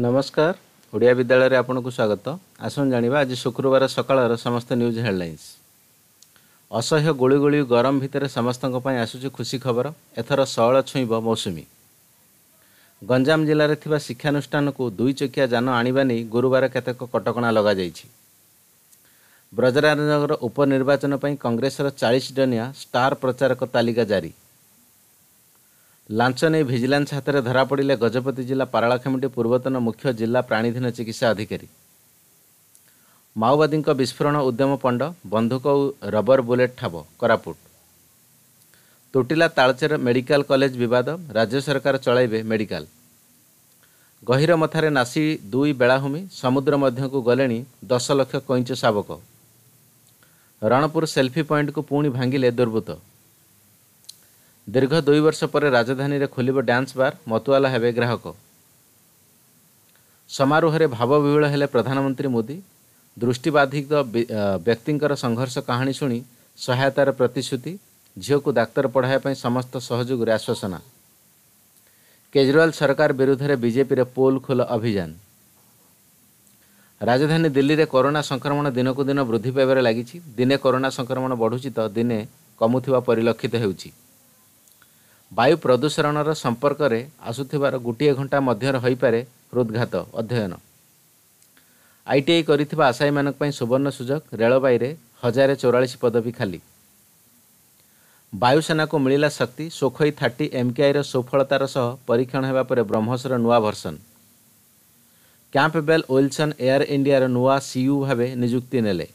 ନମସ୍କାର ଓଡ଼ିଆ ବିଦ୍ୟାଳୟରେ ଆପଣଙ୍କୁ ସ୍ୱାଗତ ଆସନ୍ତୁ ଜାଣିବା ଆଜି ଶୁକ୍ରବାର ସକାଳର ସମସ୍ତ ନ୍ୟୁଜ୍ ହେଡ୍ଲାଇନ୍ସ ଅସହ୍ୟ ଗୁଳୁଗୁଳି ଗରମ ଭିତରେ ସମସ୍ତଙ୍କ ପାଇଁ ଆସୁଛି ଖୁସି ଖବର ଏଥର ସହଳ ଛୁଇଁବ ମୌସୁମୀ ଗଞ୍ଜାମ ଜିଲ୍ଲାରେ ଥିବା ଶିକ୍ଷାନୁଷ୍ଠାନକୁ ଦୁଇଚକିଆ ଯାନ ଆଣିବା ନେଇ ଗୁରୁବାର କେତେକ କଟକଣା ଲଗାଯାଇଛି ବ୍ରଜରାଜନଗର ଉପନିର୍ବାଚନ ପାଇଁ କଂଗ୍ରେସର ଚାଳିଶ ଜଣିଆ ଷ୍ଟାର ପ୍ରଚାରକ ତାଲିକା ଜାରି ଲାଞ୍ଚ ନେଇ ଭିଜିଲାନ୍ସ ହାତରେ ଧରାପଡ଼ିଲେ ଗଜପତି ଜିଲ୍ଲା ପାରଳାଖେମୁଣ୍ଡି ପୂର୍ବତନ ମୁଖ୍ୟ ଜିଲ୍ଲା ପ୍ରାଣୀଧୀନ ଚିକିତ୍ସା ଅଧିକାରୀ ମାଓବାଦୀଙ୍କ ବିସ୍ଫୋରଣ ଉଦ୍ୟମ ପଣ୍ଡ ବନ୍ଧୁକ ଓ ରବର ବୁଲେଟ୍ ଠାବ କୋରାପୁଟ ତୁଟିଲା ତାଳଚେର ମେଡିକାଲ କଲେଜ ବିବାଦ ରାଜ୍ୟ ସରକାର ଚଳାଇବେ ମେଡିକାଲ ଗହିରମଥାରେ ନାସି ଦୁଇ ବେଳାଭୂମି ସମୁଦ୍ର ମଧ୍ୟକୁ ଗଲେଣି ଦଶ ଲକ୍ଷ କଇଁଚ ଶାବକ ରଣପୁର ସେଲ୍ଫି ପଏଣ୍ଟକୁ ପୁଣି ଭାଙ୍ଗିଲେ ଦୁର୍ବୃତ୍ତ ଦୀର୍ଘ ଦୁଇ ବର୍ଷ ପରେ ରାଜଧାନୀରେ ଖୋଲିବ ଡ୍ୟାନ୍ସ ବାର୍ ମତୁଆଲା ହେବେ ଗ୍ରାହକ ସମାରୋହରେ ଭାବ ଭାବବିହୁଳ ହେଲେ ପ୍ରଧାନମନ୍ତ୍ରୀ ମୋଦି ଦୃଷ୍ଟିବାଧିତ ବ୍ୟକ୍ତିଙ୍କର ସଂଘର୍ଷ କାହାଣୀ ଶୁଣି ସହାୟତାର ପ୍ରତିଶ୍ରୁତି ଝିଅକୁ ଡାକ୍ତର ପଢ଼ାଇବା ପାଇଁ ସମସ୍ତ ସହଯୋଗରେ ଆଶ୍ୱାସନା କେଜରିୱାଲ ସରକାର ବିରୁଦ୍ଧରେ ବିଜେପିରେ ପୋଲ ଖୋଲ ଅଭିଯାନ ରାଜଧାନୀ ଦିଲ୍ଲୀରେ କରୋନା ସଂକ୍ରମଣ ଦିନକୁ ଦିନ ବୃଦ୍ଧି ପାଇବାରେ ଲାଗିଛି ଦିନେ କରୋନା ସଂକ୍ରମଣ ବଢ଼ୁଛି ତ ଦିନେ କମୁଥିବା ପରିଲକ୍ଷିତ ହେଉଛି ବାୟୁ ପ୍ରଦୂଷଣର ସମ୍ପର୍କରେ ଆସୁଥିବାର ଗୋଟିଏ ଘଣ୍ଟା ମଧ୍ୟରେ ହୋଇପାରେ ହୃଦ୍ଘାତ ଅଧ୍ୟୟନ ଆଇଟିଆଇ କରିଥିବା ଆଶାୟୀମାନଙ୍କ ପାଇଁ ସୁବର୍ଣ୍ଣ ସୁଯୋଗ ରେଳବାଇରେ ହଜାରେ ଚଉରାଳିଶ ପଦବୀ ଖାଲି ବାୟୁସେନାକୁ ମିଳିଲା ଶକ୍ତି ସୋଖୋଇ ଥାର୍ଟି ଏମ୍କେଆଇର ସୁଫଳତାର ସହ ପରୀକ୍ଷଣ ହେବା ପରେ ବ୍ରହ୍ମସର ନୂଆ ଭର୍ସନ୍ କ୍ୟାମ୍ପବେଲ୍ ୱିଲସନ୍ ଏୟାର ଇଣ୍ଡିଆର ନୂଆ ସିୟୁ ଭାବେ ନିଯୁକ୍ତି ନେଲେ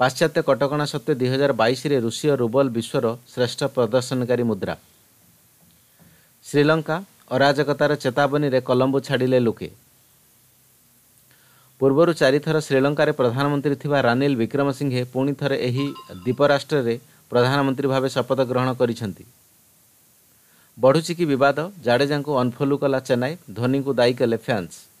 ପାଶ୍ଚାତ୍ୟ କଟକଣା ସତ୍ତ୍ୱେ ଦୁଇ ହଜାର ବାଇଶରେ ରୁଷୀୟ ରୁବଲ ବିଶ୍ୱର ଶ୍ରେଷ୍ଠ ପ୍ରଦର୍ଶନକାରୀ ମୁଦ୍ରା ଶ୍ରୀଲଙ୍କା ଅରାଜକତାର ଚେତାବନୀରେ କଲମ୍ବୁ ଛାଡ଼ିଲେ ଲୋକେ ପୂର୍ବରୁ ଚାରିଥର ଶ୍ରୀଲଙ୍କାରେ ପ୍ରଧାନମନ୍ତ୍ରୀ ଥିବା ରାନିଲ ବିକ୍ରମସିଂହେ ପୁଣି ଥରେ ଏହି ଦ୍ୱୀପରାଷ୍ଟ୍ରରେ ପ୍ରଧାନମନ୍ତ୍ରୀ ଭାବେ ଶପଥ ଗ୍ରହଣ କରିଛନ୍ତି ବଢ଼ୁଛି କି ବିବାଦ ଜାଡେଜାଙ୍କୁ ଅନଫଲୁ କଲା ଚେନ୍ନାଇ ଧୋନିଙ୍କୁ ଦାୟୀ କଲେ ଫ୍ୟାନ୍ସ